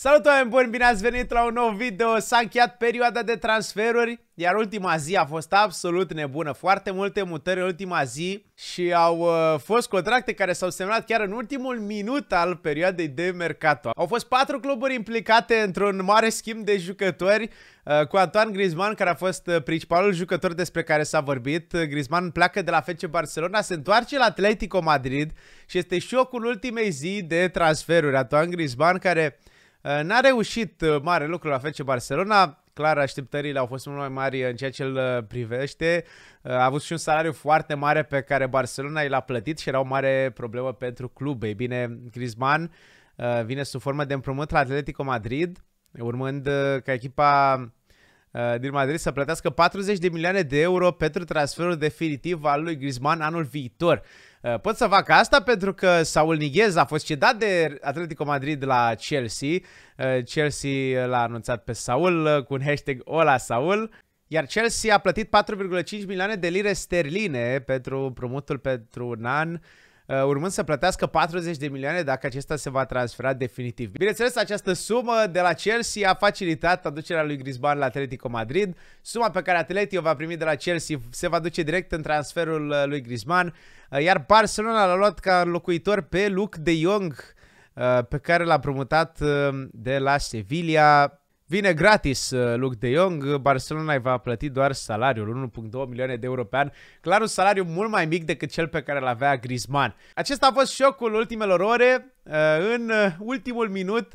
Salut oameni buni, bine ați venit la un nou video, s-a încheiat perioada de transferuri, iar ultima zi a fost absolut nebună, foarte multe mutări în ultima zi și au uh, fost contracte care s-au semnat chiar în ultimul minut al perioadei de mercato. Au fost patru cluburi implicate într-un mare schimb de jucători, uh, cu Antoine Griezmann, care a fost uh, principalul jucător despre care s-a vorbit. Uh, Griezmann pleacă de la FC Barcelona, se întoarce la Atletico Madrid și este șocul ultimei zi de transferuri. Antoine Griezmann care... Uh, n-a reușit uh, mare lucru la FC Barcelona, clar așteptările au fost mult mai mari în ceea ce îl uh, privește. A avut și un salariu foarte mare pe care Barcelona i l-a plătit și era o mare problemă pentru club. Ei bine, Griezmann vine sub formă de împrumut la Atletico Madrid, urmând ca echipa Uh, din Madrid să plătească 40 de milioane de euro pentru transferul definitiv al lui Griezmann anul viitor. Uh, pot să fac asta pentru că Saul Niguez a fost cedat de Atletico Madrid la Chelsea. Uh, Chelsea l-a anunțat pe Saul cu un hashtag Ola Saul. Iar Chelsea a plătit 4,5 milioane de lire sterline pentru împrumutul pentru un an Uh, urmând să plătească 40 de milioane dacă acesta se va transfera definitiv. Bineînțeles, această sumă de la Chelsea a facilitat aducerea lui Griezmann la Atletico Madrid. Suma pe care Atletico va primi de la Chelsea se va duce direct în transferul uh, lui Griezmann, uh, iar Barcelona l-a luat ca locuitor pe Luc de Jong, pe care l-a promutat de la Sevilla Vine gratis uh, Luc de Jong, Barcelona îi va plăti doar salariul, 1.2 milioane de euro pe an, clar un salariu mult mai mic decât cel pe care l-avea Griezmann. Acesta a fost șocul ultimelor ore, uh, în uh, ultimul minut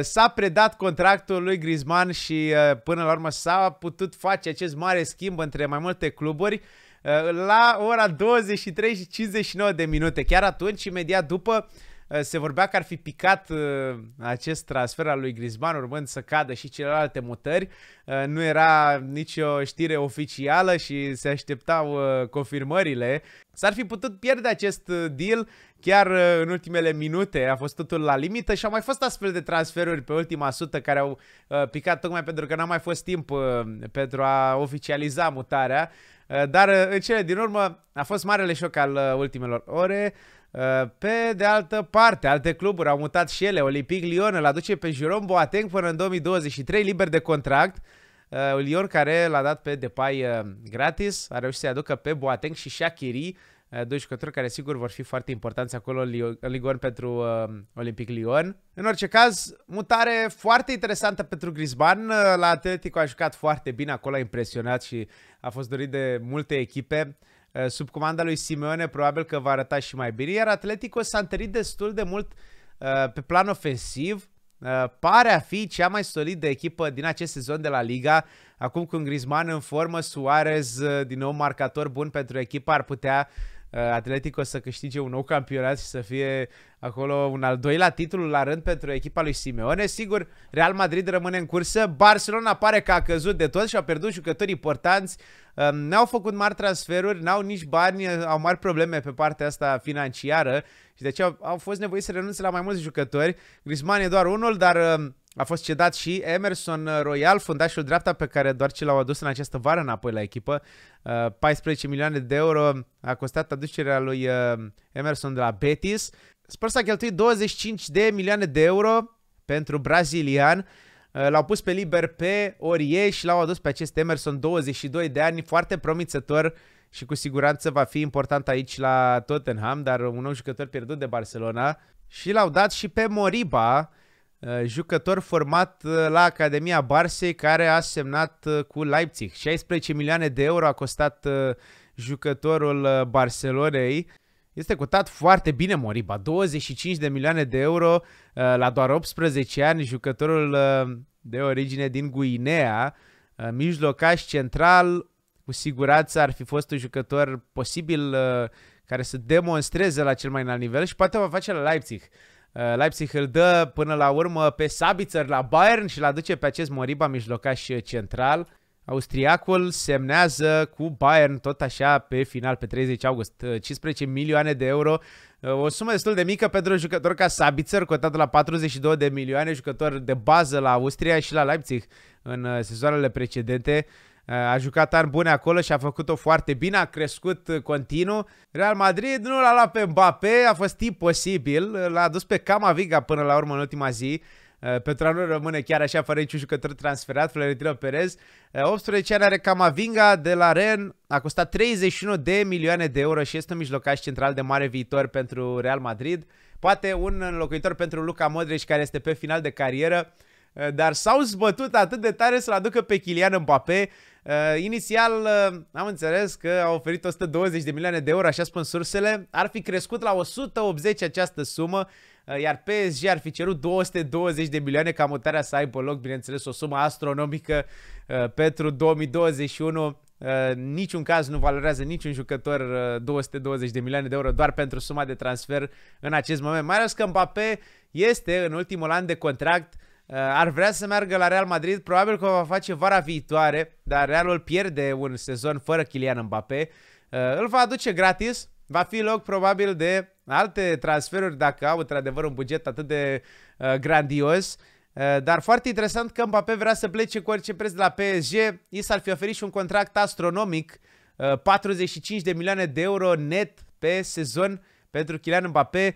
s-a predat contractul lui Griezmann și până la urmă s-a putut face acest mare schimb între mai multe cluburi la ora 23 și 59 de minute, chiar atunci, imediat după Eh, se vorbea că ar fi picat eh, acest transfer al lui Griezmann urmând să cadă și celelalte mutări. Eh, nu era nicio știre oficială și se așteptau confirmările. S-ar fi putut pierde acest deal chiar în ultimele minute, a fost totul la limită și au mai fost astfel de transferuri pe ultima sută care au picat tocmai pentru că n-a mai fost timp pentru a oficializa mutarea. Dar în cele din urmă a fost marele șoc al ultimelor ore. Uh, pe de altă parte, alte cluburi au mutat și ele. Olympic Lyon îl aduce pe Jerome Boateng până în 2023, liber de contract. Uh, Lyon care l-a dat pe Depay uh, gratis, a reușit să-i aducă pe Boateng și Shakiri, doi jucători care sigur vor fi foarte importanți acolo în Ligue pentru Olympic Lyon. În orice caz, mutare foarte interesantă pentru Griezmann. La Atletico a jucat foarte bine, acolo a impresionat și a fost dorit de multe echipe. Eh, sub comanda lui Simeone probabil că va arăta și mai bine, iar Atletico s-a întărit destul de mult eh, pe plan ofensiv, eh, pare a fi cea mai solidă echipă din acest sezon de la Liga. Acum cu Griezmann în formă, Suarez din nou marcator bun pentru echipă ar putea uh, Uh, Atletico să câștige un nou campionat și să fie acolo un al doilea titlu la rând pentru echipa lui Simeone. Sigur, Real Madrid rămâne în cursă, Barcelona pare că a căzut de tot și a pierdut jucători importanți. Um, n-au făcut mari transferuri, n-au nici bani, au mari probleme pe partea asta financiară și de aceea au fost nevoiți să renunțe la mai mulți jucători. Griezmann e doar unul, dar um, a fost cedat și Emerson Royal, fundașul dreapta pe care doar ce l-au adus în această vară înapoi la echipă. 14 uh, milioane de euro a costat aducerea lui uh, Emerson de la Betis. Spurs a cheltuit 25 de milioane de euro pentru brazilian. Uh, l-au pus pe liber pe Orie și l-au adus pe acest Emerson 22 de ani, foarte promițător și cu siguranță va fi important aici la Tottenham, dar un nou jucător pierdut de Barcelona. Și l-au dat și pe Moriba, Uh, jucător format uh, la Academia Barsei care a semnat uh, cu Leipzig. 16 milioane de euro a costat jucătorul Barcelonei. Este cotat foarte bine Moriba, 25 de milioane de euro la doar 18 ani, jucătorul de origine din Guinea, mijlocaș central, cu siguranță ar fi fost un jucător posibil care să demonstreze la cel mai înalt nivel și poate va face la Leipzig. Eh, Leipzig îl dă până la urmă pe Sabitzer la Bayern și l aduce pe acest Moriba mijlocaș central. Austriacul semnează cu Bayern tot așa pe final, pe 30 august, 15 eh, milioane de euro. Eh, o sumă destul de mică pentru un jucător ca Sabitzer, cotat la 42 de milioane, jucător de bază la Austria și la Leipzig în sezoanele precedente. A jucat ani bune acolo și a făcut-o foarte bine, a crescut continuu. Real Madrid nu l-a luat pe Mbappé, a fost imposibil, l-a dus pe Camavinga până la urmă în ultima zi pentru a nu rămâne chiar așa fără niciun jucător transferat, Florentino Perez. 18 ani are Camavinga de la Ren, a costat 31 de milioane de euro și este un mijlocaș central de mare viitor pentru Real Madrid. Poate un înlocuitor pentru Luca Modric care este pe final de carieră, dar s-au zbătut atât de tare să-l aducă pe Kylian Mbappé Uh, inițial uh, am înțeles că a oferit 120 de milioane de euro, așa spun sursele. Ar fi crescut la 180 această sumă, uh, iar PSG ar fi cerut 220 de milioane ca mutarea să aibă loc, bineînțeles, o sumă astronomică uh, pentru 2021. Uh, niciun caz nu valorează niciun jucător uh, 220 de milioane de euro doar pentru suma de transfer în acest moment. Mai ales că Mbappé este în ultimul an de contract uh, Uh, ar vrea să meargă la Real Madrid, probabil că o va face vara viitoare, dar Realul pierde un sezon fără Kylian Mbappé. Uh, îl va aduce gratis, va fi loc probabil de alte transferuri dacă au într-adevăr un buget atât de uh, grandios. Dar foarte interesant că Mbappé vrea să plece cu orice preț de la PSG. I s-ar fi oferit și un contract astronomic, 45 de milioane de euro net pe sezon pentru Kylian Mbappé.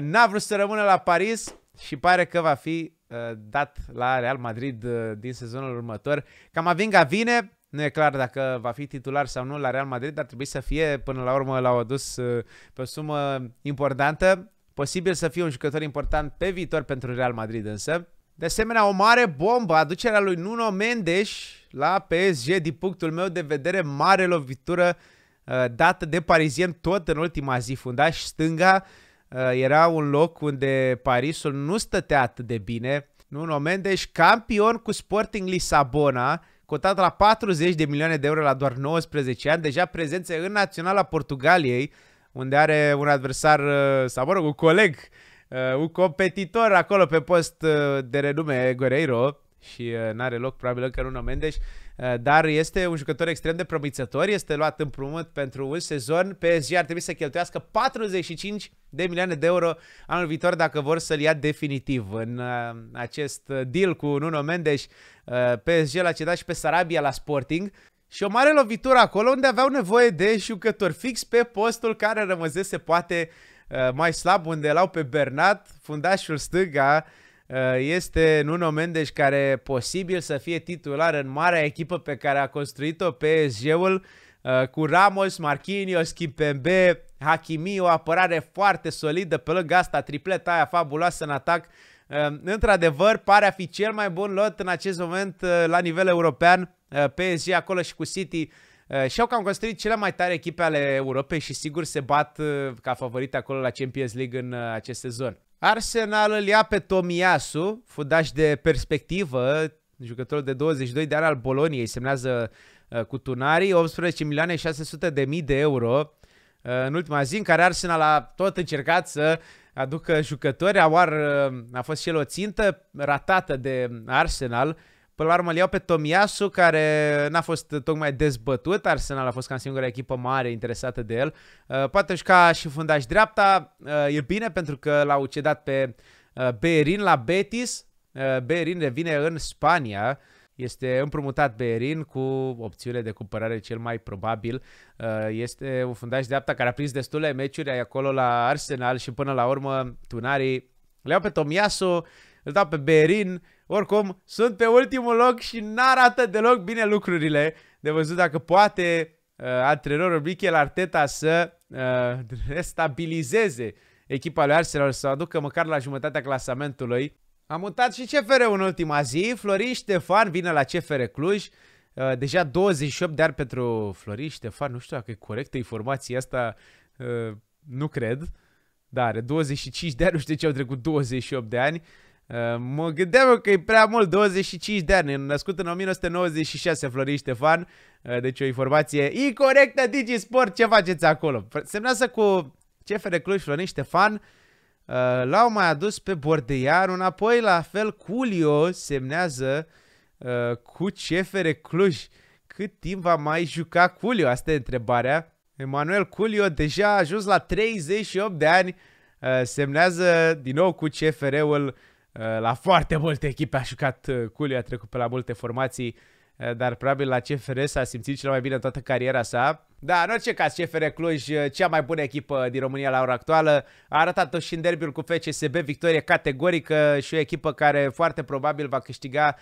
N-a vrut să rămână la Paris și pare că va fi Uh, dat la Real Madrid uh, din sezonul următor. Camavinga vine, nu e clar dacă va fi titular sau nu la Real Madrid, dar trebuie să fie, până la urmă l-au adus uh, pe o sumă importantă. Posibil să fie un jucător important pe viitor pentru Real Madrid însă. De asemenea, o mare bombă, aducerea lui Nuno Mendes la PSG, din punctul meu de vedere, mare lovitură dată de parizien tot în ultima zi, fundaș stânga, Eh, era un loc unde Parisul nu stătea atât de bine. moment Mendes, deci, campion cu Sporting Lisabona, cotat la 40 de milioane de euro la doar 19 ani, deja prezență în naționala Portugaliei, unde are un adversar, eh, sau mă rog, un coleg, eh, un competitor acolo pe post de renume, Guerreiro, și uh, n-are loc probabil încă în Mendes, uh, dar este un jucător extrem de promițător, este luat împrumut pentru un sezon, PSG ar trebui să cheltuiască 45 de milioane de euro anul viitor dacă vor să-l ia definitiv. În uh, acest uh, deal cu Nuno Mendes, uh, PSG l-a cedat și pe Sarabia la Sporting și o mare lovitură acolo unde aveau nevoie de jucători fix pe postul care rămăzese poate uh, mai slab, unde l-au pe Bernat, fundașul stânga, Uh, este Nuno Mendes care posibil să fie titular în marea echipă pe care a construit-o PSG-ul uh, cu Ramos, Marquinhos, Kimpembe, Hakimi, o apărare foarte solidă pe lângă asta, tripleta aia fabuloasă în atac. Uh, într-adevăr, pare a fi cel mai bun lot în acest moment la nivel european. PSG acolo și cu City și-au cam construit cele mai tare echipe ale Europei și sigur se bat ca favorite acolo la Champions League în acest sezon. Arsenal îl ia pe Tomiasu, fudaș de perspectivă, jucător de 22 de ani al Boloniei, semnează uh, cu Tunari, 18 milioane 600 de mii de euro uh, în ultima zi, în care Arsenal a tot încercat să aducă jucători, Awar uh, a fost și el o țintă ratată de Arsenal, uh, Până la urmă îl iau pe Tomiasu, care n-a fost tocmai dezbătut. Arsenal a fost cam singura echipă mare interesată de el. Uh, poate și ca și fundaș dreapta, uh, e bine pentru că l-au ucedat pe uh, Berin la Betis. Berin revine în Spania. Este împrumutat Berin cu opțiune de cumpărare cel mai probabil. Este un fundaș dreapta care a prins destule meciuri acolo la Arsenal și până la urmă tunarii le iau pe Tomiasu, îl dau pe Berin oricum, sunt pe ultimul loc și n-arată deloc bine lucrurile. De văzut dacă poate uh, antrenorul Michel Arteta să uh, restabilizeze echipa lui Arsenal, să o aducă măcar la jumătatea clasamentului. A mutat și CFR în ultima zi. Florin Ștefan vine la CFR Cluj. Uh, deja 28 de ani pentru Florin Ștefan. Nu știu dacă e corectă informația asta. Uh, nu cred. Dar are 25 de ani, nu știu de ce au trecut 28 de ani. Uh, Ehm, mă gândeam că e prea mult, 25 de ani, născut în 1996 Florin Ștefan, ehm, deci o informație incorrectă, Digisport, ce faceți acolo? Semnează cu CFR Cluj Florin Ștefan, ehm, l-au mai adus pe Bordeianu înapoi, la fel Culio semnează cu CFR Cluj. Cât timp va mai juca Culio? Asta e întrebarea. Emanuel Culio deja a ajuns la 38 de ani, semnează din nou cu CFR-ul Eh, la foarte multe echipe a jucat eh, Culiu, a trecut pe la multe formații, eh, dar probabil la CFR s-a simțit cel mai bine în toată cariera sa. Da, în orice caz, CFR Cluj, cea mai bună echipă din România la ora actuală, a arătat-o și în derbiul cu FCSB, victorie categorică și o echipă care foarte probabil va câștiga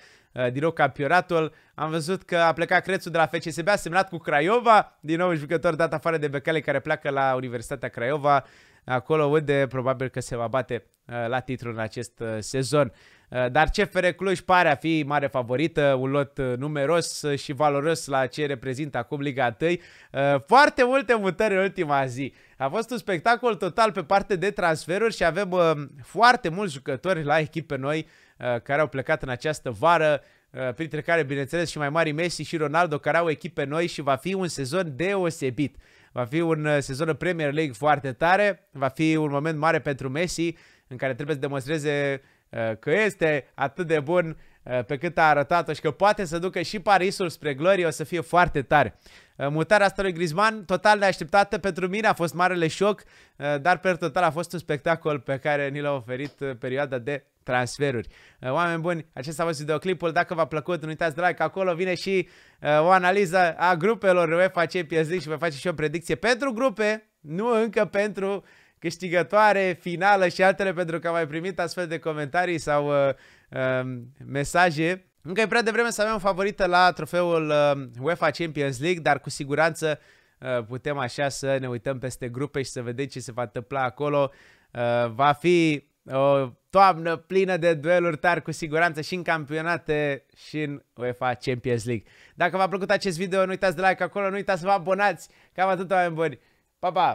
din nou campionatul. Am văzut că a plecat Crețu de la FCSB, a semnat cu Craiova, din nou un jucător dat afară de Becale care pleacă la Universitatea Craiova acolo unde probabil că se va bate uh, la titlu în acest uh, sezon. Uh, dar CFR Cluj pare a fi mare favorită, un lot numeros și valoros la ce reprezintă acum Liga 1. Foarte multe mutări în ultima zi. A fost un spectacol total pe parte de transferuri și avem foarte mulți jucători la echipe noi care au plecat în această vară printre care, bineînțeles, și mai mari Messi și Ronaldo, care au echipe noi și va fi un sezon deosebit. Va fi un uh, sezon în Premier League foarte tare, va fi un moment mare pentru Messi în care trebuie să demonstreze uh, că este atât de bun uh, pe cât a arătat-o și că poate să ducă și Parisul spre glorie, o să fie foarte tare. Eh, mutarea asta lui Griezmann, total neașteptată pentru mine, a fost marele șoc, eh, dar per total a fost un spectacol pe care ni l-a oferit eh, perioada de transferuri. Oameni buni, acesta a fost videoclipul. Dacă v-a plăcut, nu uitați de like. Acolo vine și o analiză a grupelor UEFA Champions League și vă face și o predicție pentru grupe, nu încă pentru câștigătoare, finală și altele, pentru că am mai primit astfel de comentarii sau uh, uh, mesaje încă e prea devreme să avem favorită la trofeul uh, UEFA Champions League, dar cu siguranță uh, putem așa să ne uităm peste grupe și să vedem ce se va întâmpla acolo. Uh, va fi o toamnă plină de dueluri tari cu siguranță și în campionate și în UEFA Champions League. Dacă v-a plăcut acest video, nu uitați de like acolo, nu uitați să vă abonați, cam atât oameni buni. Pa, pa!